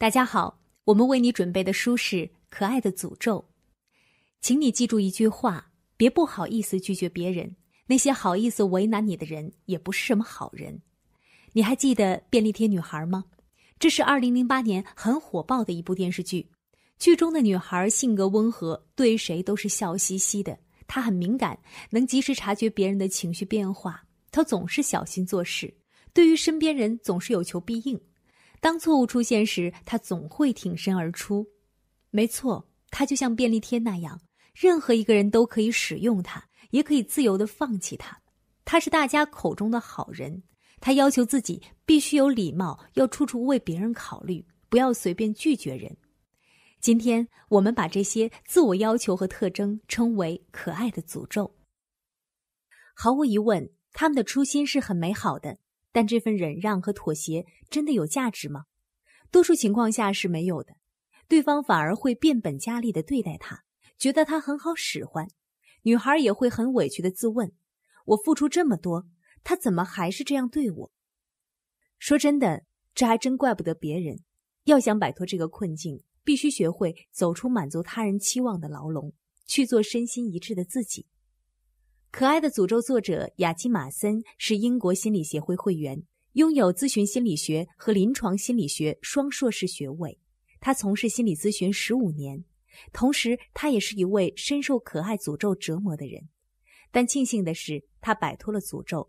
大家好，我们为你准备的书是《可爱的诅咒》。请你记住一句话：别不好意思拒绝别人。那些好意思为难你的人，也不是什么好人。你还记得《便利贴女孩》吗？这是二零零八年很火爆的一部电视剧。剧中的女孩性格温和，对谁都是笑嘻嘻的。她很敏感，能及时察觉别人的情绪变化。她总是小心做事，对于身边人总是有求必应。当错误出现时，他总会挺身而出。没错，他就像便利贴那样，任何一个人都可以使用它，也可以自由的放弃它。他是大家口中的好人，他要求自己必须有礼貌，要处处为别人考虑，不要随便拒绝人。今天我们把这些自我要求和特征称为“可爱的诅咒”。毫无疑问，他们的初心是很美好的。但这份忍让和妥协真的有价值吗？多数情况下是没有的，对方反而会变本加厉地对待他，觉得他很好使唤。女孩也会很委屈地自问：我付出这么多，他怎么还是这样对我？说真的，这还真怪不得别人。要想摆脱这个困境，必须学会走出满足他人期望的牢笼，去做身心一致的自己。《可爱的诅咒》作者雅基·马森是英国心理协会会员，拥有咨询心理学和临床心理学双硕士学位。他从事心理咨询十五年，同时他也是一位深受可爱诅咒折磨的人。但庆幸的是，他摆脱了诅咒。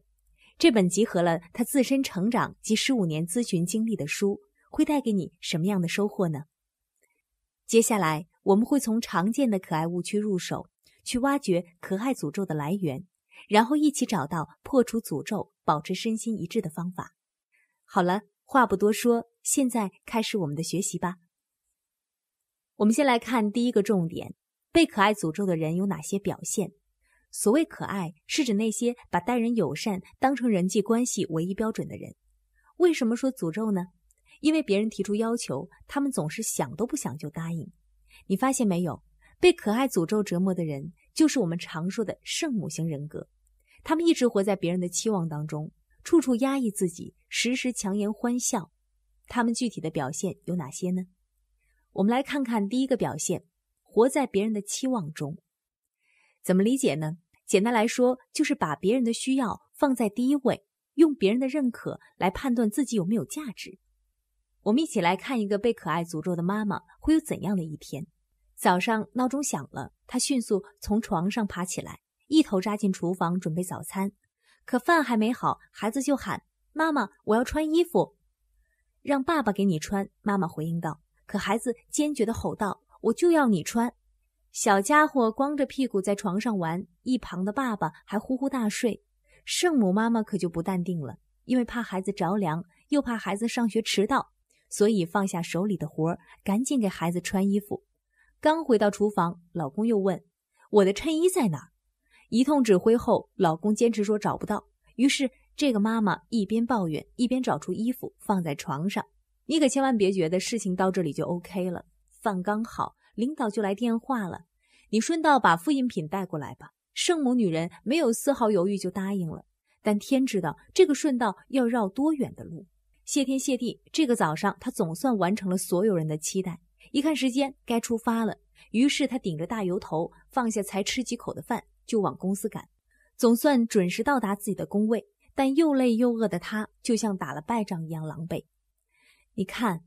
这本集合了他自身成长及十五年咨询经历的书，会带给你什么样的收获呢？接下来，我们会从常见的可爱误区入手。去挖掘可爱诅咒的来源，然后一起找到破除诅咒、保持身心一致的方法。好了，话不多说，现在开始我们的学习吧。我们先来看第一个重点：被可爱诅咒的人有哪些表现？所谓可爱，是指那些把待人友善当成人际关系唯一标准的人。为什么说诅咒呢？因为别人提出要求，他们总是想都不想就答应。你发现没有？被可爱诅咒折磨的人，就是我们常说的圣母型人格。他们一直活在别人的期望当中，处处压抑自己，时时强颜欢笑。他们具体的表现有哪些呢？我们来看看第一个表现：活在别人的期望中。怎么理解呢？简单来说，就是把别人的需要放在第一位，用别人的认可来判断自己有没有价值。我们一起来看一个被可爱诅咒的妈妈会有怎样的一天。早上闹钟响了，他迅速从床上爬起来，一头扎进厨房准备早餐。可饭还没好，孩子就喊：“妈妈，我要穿衣服，让爸爸给你穿。”妈妈回应道：“可孩子坚决地吼道：‘我就要你穿！’小家伙光着屁股在床上玩，一旁的爸爸还呼呼大睡。圣母妈妈可就不淡定了，因为怕孩子着凉，又怕孩子上学迟到，所以放下手里的活儿，赶紧给孩子穿衣服。”刚回到厨房，老公又问：“我的衬衣在哪？”儿？”一通指挥后，老公坚持说找不到。于是，这个妈妈一边抱怨，一边找出衣服放在床上。你可千万别觉得事情到这里就 OK 了。饭刚好，领导就来电话了。你顺道把复印品带过来吧。圣母女人没有丝毫犹豫就答应了。但天知道这个顺道要绕多远的路。谢天谢地，这个早上她总算完成了所有人的期待。一看时间该出发了，于是他顶着大油头，放下才吃几口的饭，就往公司赶。总算准时到达自己的工位，但又累又饿的他，就像打了败仗一样狼狈。你看，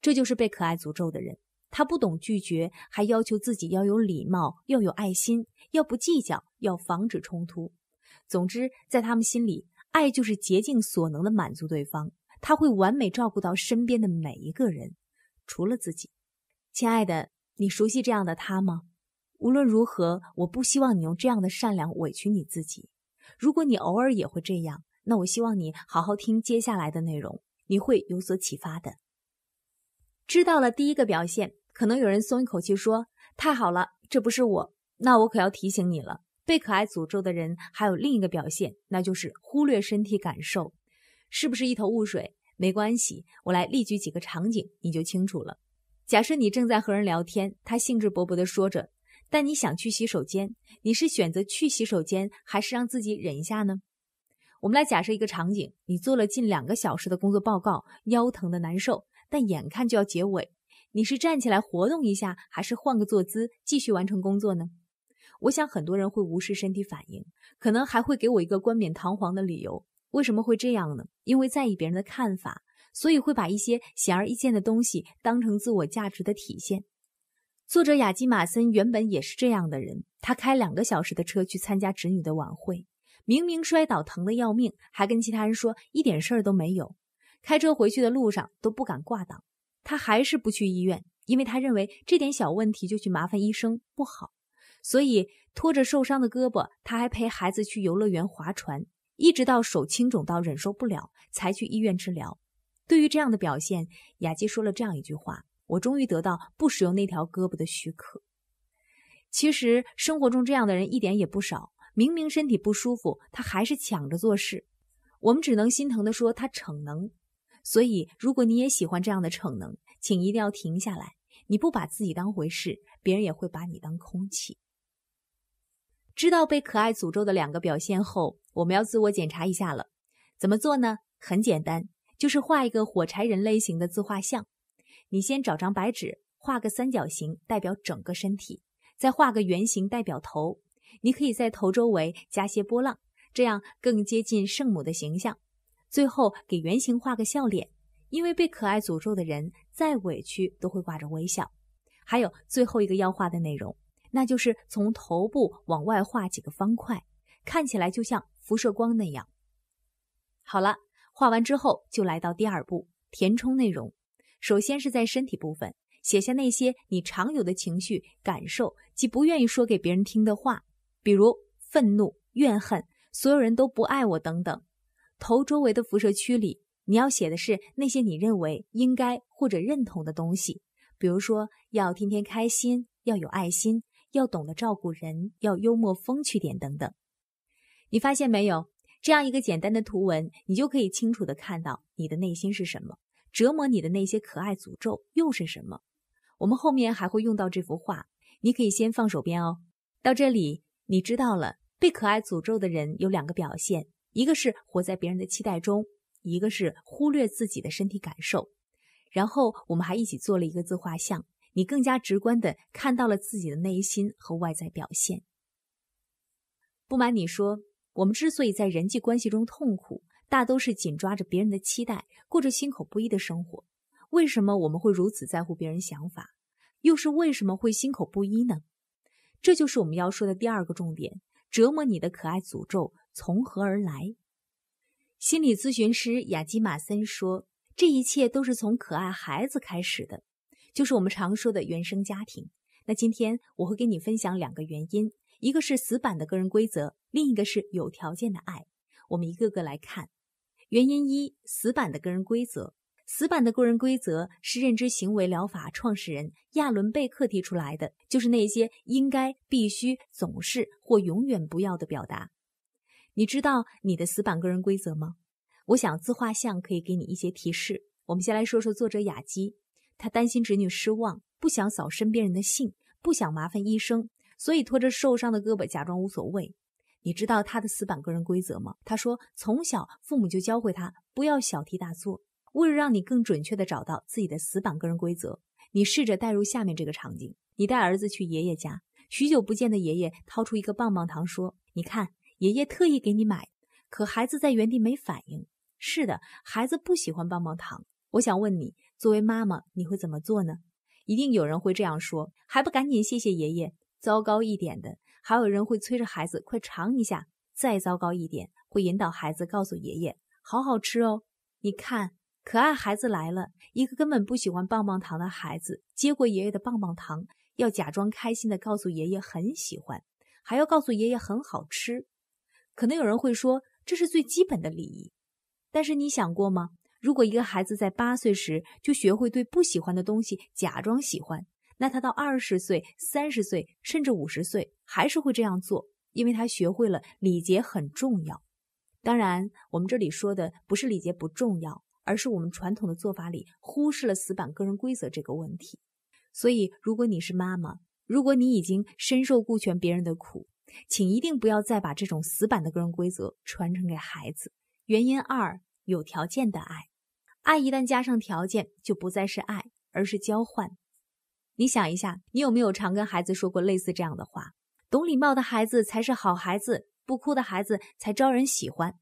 这就是被可爱诅咒的人。他不懂拒绝，还要求自己要有礼貌，要有爱心，要不计较，要防止冲突。总之，在他们心里，爱就是竭尽所能的满足对方。他会完美照顾到身边的每一个人，除了自己。亲爱的，你熟悉这样的他吗？无论如何，我不希望你用这样的善良委屈你自己。如果你偶尔也会这样，那我希望你好好听接下来的内容，你会有所启发的。知道了第一个表现，可能有人松一口气说：“太好了，这不是我。”那我可要提醒你了，被可爱诅咒的人还有另一个表现，那就是忽略身体感受。是不是一头雾水？没关系，我来例举几个场景，你就清楚了。假设你正在和人聊天，他兴致勃勃地说着，但你想去洗手间，你是选择去洗手间，还是让自己忍一下呢？我们来假设一个场景：你做了近两个小时的工作报告，腰疼的难受，但眼看就要结尾，你是站起来活动一下，还是换个坐姿继续完成工作呢？我想很多人会无视身体反应，可能还会给我一个冠冕堂皇的理由。为什么会这样呢？因为在意别人的看法。所以会把一些显而易见的东西当成自我价值的体现。作者雅基马森原本也是这样的人。他开两个小时的车去参加侄女的晚会，明明摔倒疼得要命，还跟其他人说一点事儿都没有。开车回去的路上都不敢挂挡，他还是不去医院，因为他认为这点小问题就去麻烦医生不好。所以拖着受伤的胳膊，他还陪孩子去游乐园划船，一直到手青肿到忍受不了，才去医院治疗。对于这样的表现，雅基说了这样一句话：“我终于得到不使用那条胳膊的许可。”其实生活中这样的人一点也不少，明明身体不舒服，他还是抢着做事。我们只能心疼的说他逞能。所以，如果你也喜欢这样的逞能，请一定要停下来。你不把自己当回事，别人也会把你当空气。知道被可爱诅咒的两个表现后，我们要自我检查一下了。怎么做呢？很简单。就是画一个火柴人类型的自画像。你先找张白纸，画个三角形代表整个身体，再画个圆形代表头。你可以在头周围加些波浪，这样更接近圣母的形象。最后给圆形画个笑脸，因为被可爱诅咒的人再委屈都会挂着微笑。还有最后一个要画的内容，那就是从头部往外画几个方块，看起来就像辐射光那样。好了。画完之后，就来到第二步，填充内容。首先是在身体部分写下那些你常有的情绪感受及不愿意说给别人听的话，比如愤怒、怨恨、所有人都不爱我等等。头周围的辐射区里，你要写的是那些你认为应该或者认同的东西，比如说要天天开心，要有爱心，要懂得照顾人，要幽默风趣点等等。你发现没有？这样一个简单的图文，你就可以清楚的看到你的内心是什么，折磨你的那些可爱诅咒又是什么。我们后面还会用到这幅画，你可以先放手边哦。到这里，你知道了被可爱诅咒的人有两个表现，一个是活在别人的期待中，一个是忽略自己的身体感受。然后我们还一起做了一个自画像，你更加直观的看到了自己的内心和外在表现。不瞒你说。我们之所以在人际关系中痛苦，大都是紧抓着别人的期待，过着心口不一的生活。为什么我们会如此在乎别人想法，又是为什么会心口不一呢？这就是我们要说的第二个重点：折磨你的可爱诅咒从何而来？心理咨询师亚基马森说，这一切都是从可爱孩子开始的，就是我们常说的原生家庭。那今天我会跟你分享两个原因，一个是死板的个人规则。另一个是有条件的爱，我们一个个来看。原因一：死板的个人规则。死板的个人规则是认知行为疗法创始人亚伦贝克提出来的，就是那些应该、必须、总是或永远不要的表达。你知道你的死板个人规则吗？我想自画像可以给你一些提示。我们先来说说作者雅基，他担心侄女失望，不想扫身边人的兴，不想麻烦医生，所以拖着受伤的胳膊假装无所谓。你知道他的死板个人规则吗？他说，从小父母就教会他不要小题大做。为了让你更准确地找到自己的死板个人规则，你试着带入下面这个场景：你带儿子去爷爷家，许久不见的爷爷掏出一个棒棒糖，说：“你看，爷爷特意给你买。”可孩子在原地没反应。是的，孩子不喜欢棒棒糖。我想问你，作为妈妈，你会怎么做呢？一定有人会这样说：“还不赶紧谢谢爷爷！”糟糕一点的。还有人会催着孩子快尝一下，再糟糕一点，会引导孩子告诉爷爷：“好好吃哦，你看，可爱孩子来了。”一个根本不喜欢棒棒糖的孩子接过爷爷的棒棒糖，要假装开心的告诉爷爷很喜欢，还要告诉爷爷很好吃。可能有人会说这是最基本的礼仪，但是你想过吗？如果一个孩子在八岁时就学会对不喜欢的东西假装喜欢，那他到二十岁、三十岁，甚至五十岁，还是会这样做，因为他学会了礼节很重要。当然，我们这里说的不是礼节不重要，而是我们传统的做法里忽视了死板个人规则这个问题。所以，如果你是妈妈，如果你已经深受顾全别人的苦，请一定不要再把这种死板的个人规则传承给孩子。原因二：有条件的爱，爱一旦加上条件，就不再是爱，而是交换。你想一下，你有没有常跟孩子说过类似这样的话？懂礼貌的孩子才是好孩子，不哭的孩子才招人喜欢。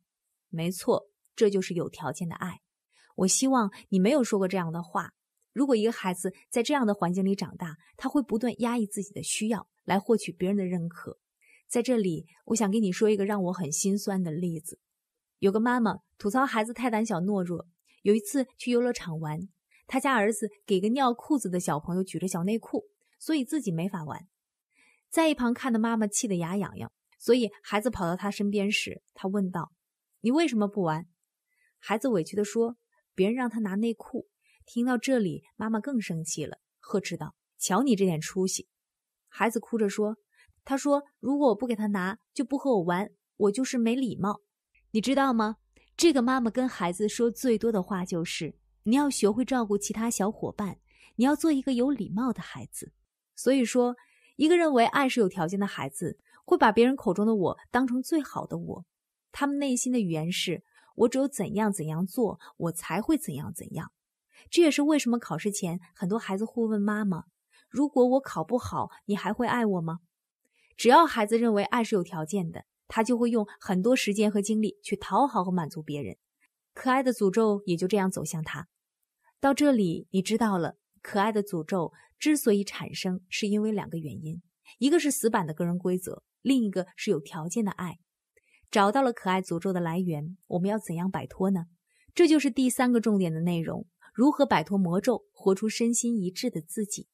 没错，这就是有条件的爱。我希望你没有说过这样的话。如果一个孩子在这样的环境里长大，他会不断压抑自己的需要，来获取别人的认可。在这里，我想跟你说一个让我很心酸的例子。有个妈妈吐槽孩子太胆小懦弱，有一次去游乐场玩。他家儿子给个尿裤子的小朋友举着小内裤，所以自己没法玩。在一旁看的妈妈气得牙痒痒，所以孩子跑到他身边时，他问道：“你为什么不玩？”孩子委屈地说：“别人让他拿内裤。”听到这里，妈妈更生气了，呵斥道：“瞧你这点出息！”孩子哭着说：“他说如果我不给他拿，就不和我玩，我就是没礼貌。”你知道吗？这个妈妈跟孩子说最多的话就是。你要学会照顾其他小伙伴，你要做一个有礼貌的孩子。所以说，一个认为爱是有条件的孩子，会把别人口中的“我”当成最好的“我”。他们内心的语言是：“我只有怎样怎样做，我才会怎样怎样。”这也是为什么考试前很多孩子会问妈妈：“如果我考不好，你还会爱我吗？”只要孩子认为爱是有条件的，他就会用很多时间和精力去讨好和满足别人。可爱的诅咒也就这样走向他。到这里，你知道了可爱的诅咒之所以产生，是因为两个原因：一个是死板的个人规则，另一个是有条件的爱。找到了可爱诅咒的来源，我们要怎样摆脱呢？这就是第三个重点的内容：如何摆脱魔咒，活出身心一致的自己。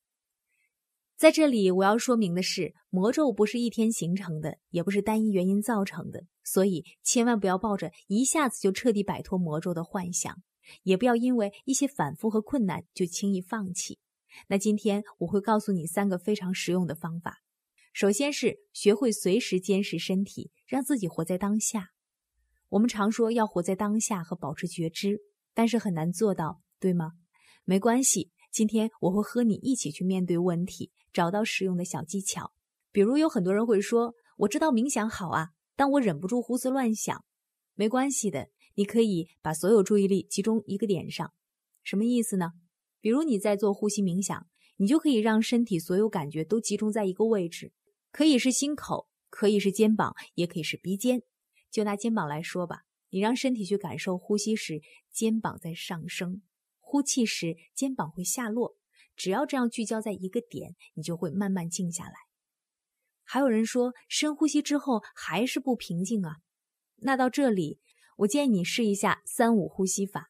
在这里，我要说明的是，魔咒不是一天形成的，也不是单一原因造成的，所以千万不要抱着一下子就彻底摆脱魔咒的幻想。也不要因为一些反复和困难就轻易放弃。那今天我会告诉你三个非常实用的方法。首先是学会随时监视身体，让自己活在当下。我们常说要活在当下和保持觉知，但是很难做到，对吗？没关系，今天我会和你一起去面对问题，找到实用的小技巧。比如有很多人会说：“我知道冥想好啊，但我忍不住胡思乱想。”没关系的。你可以把所有注意力集中一个点上，什么意思呢？比如你在做呼吸冥想，你就可以让身体所有感觉都集中在一个位置，可以是心口，可以是肩膀，也可以是鼻尖。就拿肩膀来说吧，你让身体去感受呼吸时肩膀在上升，呼气时肩膀会下落。只要这样聚焦在一个点，你就会慢慢静下来。还有人说深呼吸之后还是不平静啊，那到这里。我建议你试一下三五呼吸法，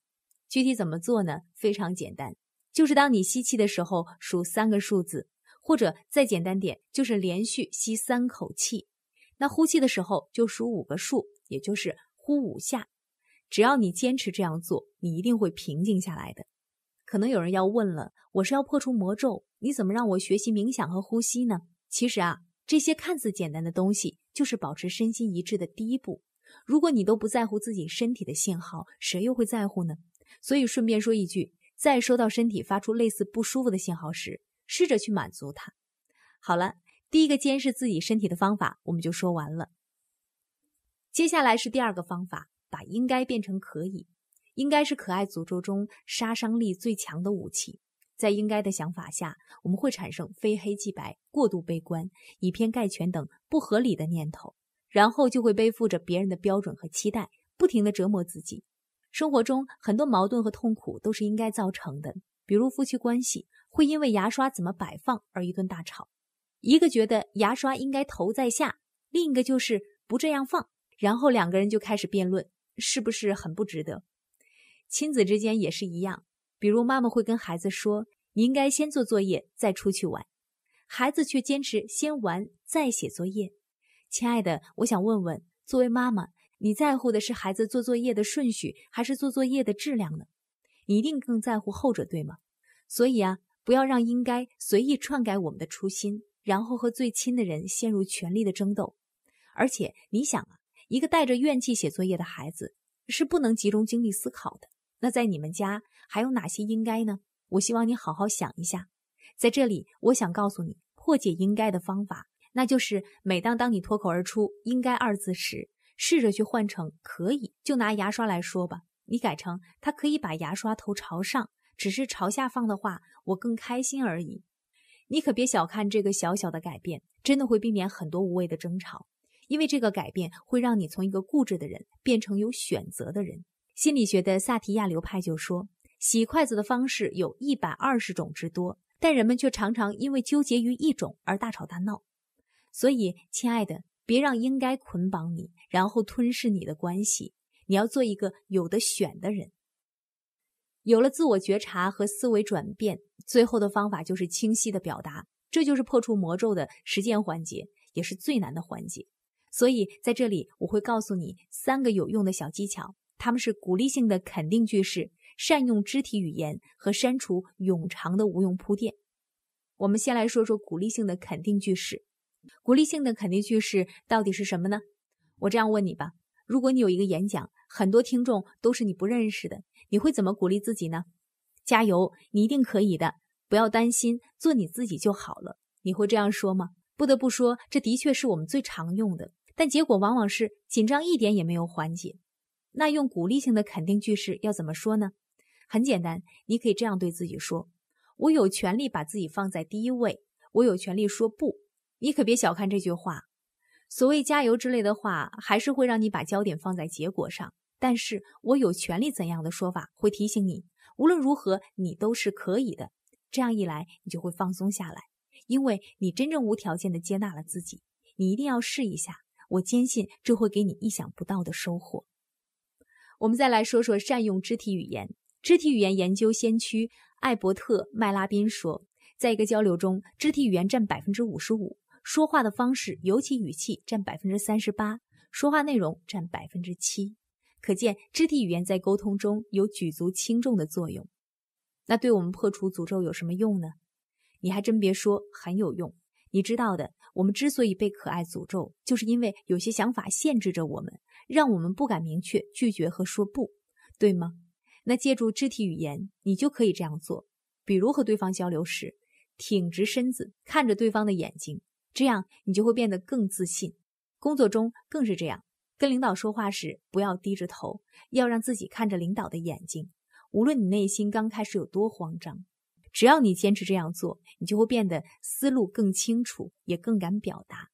具体怎么做呢？非常简单，就是当你吸气的时候数三个数字，或者再简单点就是连续吸三口气，那呼气的时候就数五个数，也就是呼五下。只要你坚持这样做，你一定会平静下来的。可能有人要问了，我是要破除魔咒，你怎么让我学习冥想和呼吸呢？其实啊，这些看似简单的东西，就是保持身心一致的第一步。如果你都不在乎自己身体的信号，谁又会在乎呢？所以顺便说一句，在收到身体发出类似不舒服的信号时，试着去满足它。好了，第一个监视自己身体的方法我们就说完了。接下来是第二个方法，把应该变成可以。应该是可爱诅咒中杀伤力最强的武器。在应该的想法下，我们会产生非黑即白、过度悲观、以偏概全等不合理的念头。然后就会背负着别人的标准和期待，不停的折磨自己。生活中很多矛盾和痛苦都是应该造成的，比如夫妻关系会因为牙刷怎么摆放而一顿大吵，一个觉得牙刷应该头在下，另一个就是不这样放，然后两个人就开始辩论，是不是很不值得？亲子之间也是一样，比如妈妈会跟孩子说你应该先做作业再出去玩，孩子却坚持先玩再写作业。亲爱的，我想问问，作为妈妈，你在乎的是孩子做作业的顺序，还是做作业的质量呢？你一定更在乎后者，对吗？所以啊，不要让应该随意篡改我们的初心，然后和最亲的人陷入权力的争斗。而且，你想啊，一个带着怨气写作业的孩子是不能集中精力思考的。那在你们家还有哪些应该呢？我希望你好好想一下。在这里，我想告诉你破解应该的方法。那就是每当当你脱口而出“应该”二字时，试着去换成“可以”。就拿牙刷来说吧，你改成它可以把牙刷头朝上，只是朝下放的话，我更开心而已。你可别小看这个小小的改变，真的会避免很多无谓的争吵，因为这个改变会让你从一个固执的人变成有选择的人。心理学的萨提亚流派就说：“洗筷子的方式有一百二十种之多，但人们却常常因为纠结于一种而大吵大闹。”所以，亲爱的，别让应该捆绑你，然后吞噬你的关系。你要做一个有的选的人。有了自我觉察和思维转变，最后的方法就是清晰的表达。这就是破除魔咒的实践环节，也是最难的环节。所以，在这里我会告诉你三个有用的小技巧：它们是鼓励性的肯定句式、善用肢体语言和删除冗长的无用铺垫。我们先来说说鼓励性的肯定句式。鼓励性的肯定句式到底是什么呢？我这样问你吧：如果你有一个演讲，很多听众都是你不认识的，你会怎么鼓励自己呢？加油，你一定可以的！不要担心，做你自己就好了。你会这样说吗？不得不说，这的确是我们最常用的，但结果往往是紧张一点也没有缓解。那用鼓励性的肯定句式要怎么说呢？很简单，你可以这样对自己说：“我有权利把自己放在第一位，我有权利说不。”你可别小看这句话，所谓“加油”之类的话，还是会让你把焦点放在结果上。但是我有权利怎样的说法，会提醒你，无论如何，你都是可以的。这样一来，你就会放松下来，因为你真正无条件的接纳了自己。你一定要试一下，我坚信这会给你意想不到的收获。我们再来说说善用肢体语言。肢体语言研究先驱艾伯特·麦拉宾说，在一个交流中，肢体语言占百分之五十五。说话的方式，尤其语气占百分之三十八，说话内容占百分之七，可见肢体语言在沟通中有举足轻重的作用。那对我们破除诅咒有什么用呢？你还真别说，很有用。你知道的，我们之所以被可爱诅咒，就是因为有些想法限制着我们，让我们不敢明确拒绝和说不，对吗？那借助肢体语言，你就可以这样做。比如和对方交流时，挺直身子，看着对方的眼睛。这样你就会变得更自信，工作中更是这样。跟领导说话时，不要低着头，要让自己看着领导的眼睛。无论你内心刚开始有多慌张，只要你坚持这样做，你就会变得思路更清楚，也更敢表达。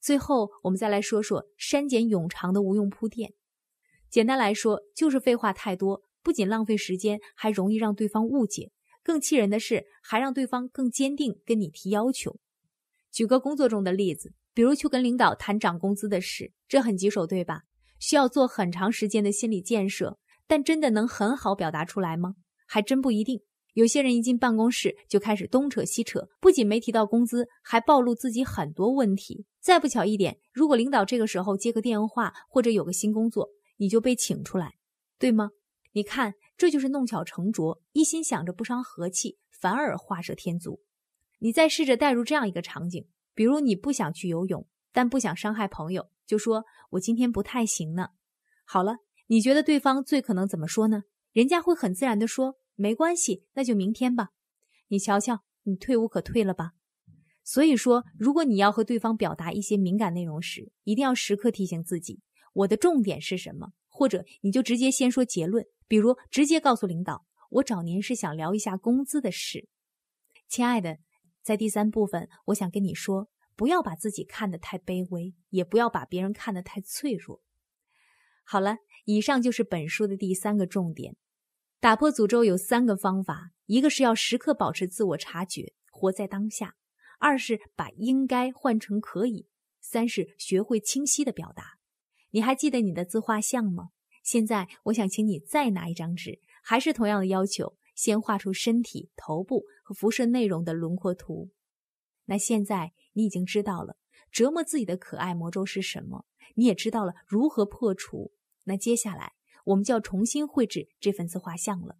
最后，我们再来说说删减冗长的无用铺垫。简单来说，就是废话太多，不仅浪费时间，还容易让对方误解。更气人的是，还让对方更坚定跟你提要求。举个工作中的例子，比如去跟领导谈涨工资的事，这很棘手，对吧？需要做很长时间的心理建设，但真的能很好表达出来吗？还真不一定。有些人一进办公室就开始东扯西扯，不仅没提到工资，还暴露自己很多问题。再不巧一点，如果领导这个时候接个电话或者有个新工作，你就被请出来，对吗？你看，这就是弄巧成拙，一心想着不伤和气，反而画蛇添足。你再试着带入这样一个场景，比如你不想去游泳，但不想伤害朋友，就说我今天不太行呢。好了，你觉得对方最可能怎么说呢？人家会很自然地说没关系，那就明天吧。你瞧瞧，你退无可退了吧？所以说，如果你要和对方表达一些敏感内容时，一定要时刻提醒自己，我的重点是什么？或者你就直接先说结论，比如直接告诉领导，我找您是想聊一下工资的事，亲爱的。在第三部分，我想跟你说，不要把自己看得太卑微，也不要把别人看得太脆弱。好了，以上就是本书的第三个重点：打破诅咒有三个方法，一个是要时刻保持自我察觉，活在当下；二是把应该换成可以；三是学会清晰的表达。你还记得你的自画像吗？现在，我想请你再拿一张纸，还是同样的要求。先画出身体、头部和辐射内容的轮廓图。那现在你已经知道了折磨自己的可爱魔咒是什么，你也知道了如何破除。那接下来我们就要重新绘制这份自画像了，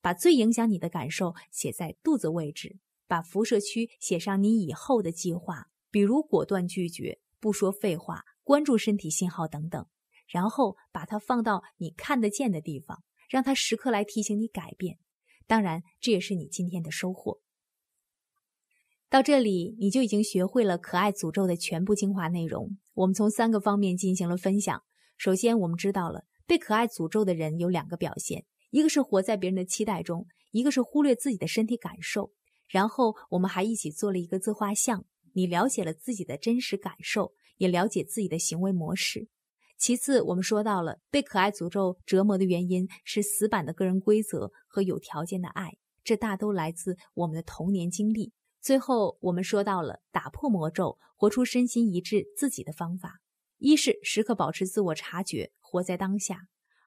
把最影响你的感受写在肚子位置，把辐射区写上你以后的计划，比如果断拒绝、不说废话、关注身体信号等等，然后把它放到你看得见的地方，让它时刻来提醒你改变。当然，这也是你今天的收获。到这里，你就已经学会了可爱诅咒的全部精华内容。我们从三个方面进行了分享：首先，我们知道了被可爱诅咒的人有两个表现，一个是活在别人的期待中，一个是忽略自己的身体感受。然后，我们还一起做了一个自画像，你了解了自己的真实感受，也了解自己的行为模式。其次，我们说到了被可爱诅咒折磨的原因是死板的个人规则和有条件的爱，这大都来自我们的童年经历。最后，我们说到了打破魔咒、活出身心一致自己的方法：一是时刻保持自我察觉，活在当下；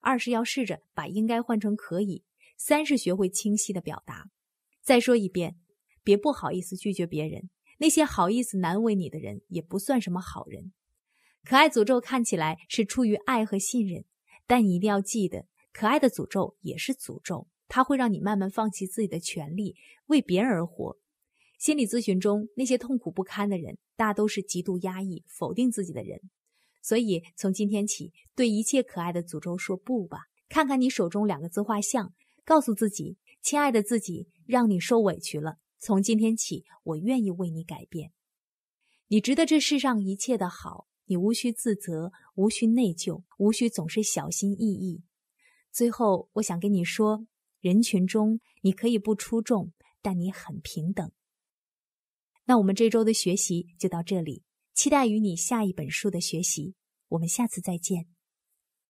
二是要试着把应该换成可以；三是学会清晰的表达。再说一遍，别不好意思拒绝别人，那些好意思难为你的人也不算什么好人。可爱诅咒看起来是出于爱和信任，但你一定要记得，可爱的诅咒也是诅咒，它会让你慢慢放弃自己的权利，为别人而活。心理咨询中，那些痛苦不堪的人，大都是极度压抑、否定自己的人。所以，从今天起，对一切可爱的诅咒说不吧。看看你手中两个字画像，告诉自己，亲爱的自己，让你受委屈了。从今天起，我愿意为你改变。你值得这世上一切的好。你无需自责，无需内疚，无需总是小心翼翼。最后，我想跟你说，人群中你可以不出众，但你很平等。那我们这周的学习就到这里，期待与你下一本书的学习，我们下次再见。